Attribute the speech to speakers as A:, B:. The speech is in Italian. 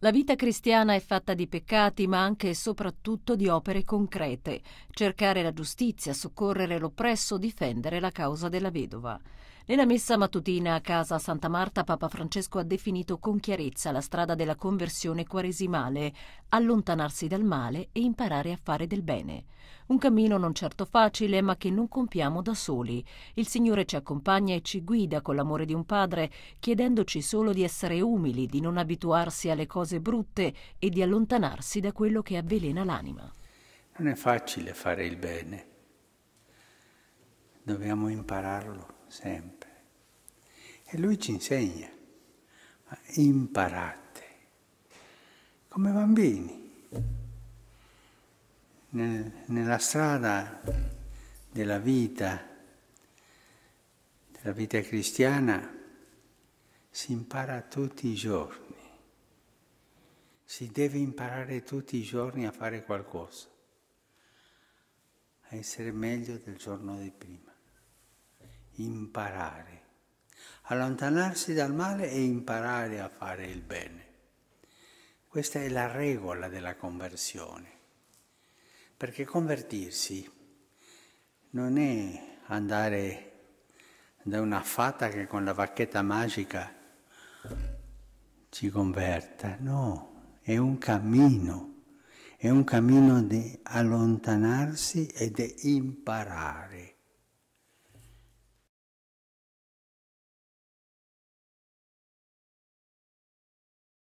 A: La vita cristiana è fatta di peccati, ma anche e soprattutto di opere concrete, cercare la giustizia, soccorrere l'oppresso, difendere la causa della vedova. Nella messa mattutina a casa Santa Marta, Papa Francesco ha definito con chiarezza la strada della conversione quaresimale, allontanarsi dal male e imparare a fare del bene. Un cammino non certo facile, ma che non compiamo da soli. Il Signore ci accompagna e ci guida con l'amore di un padre, chiedendoci solo di essere umili, di non abituarsi alle cose brutte e di allontanarsi da quello che avvelena l'anima. Non è
B: facile fare il bene. Dobbiamo impararlo sempre. E lui ci insegna, ma imparate, come bambini, nel, nella strada della vita, della vita cristiana, si impara tutti i giorni. Si deve imparare tutti i giorni a fare qualcosa, a essere meglio del giorno di prima imparare, allontanarsi dal male e imparare a fare il bene. Questa è la regola della conversione, perché convertirsi non è andare da una fata che con la bacchetta magica ci converta, no, è un cammino, è un cammino di allontanarsi e di imparare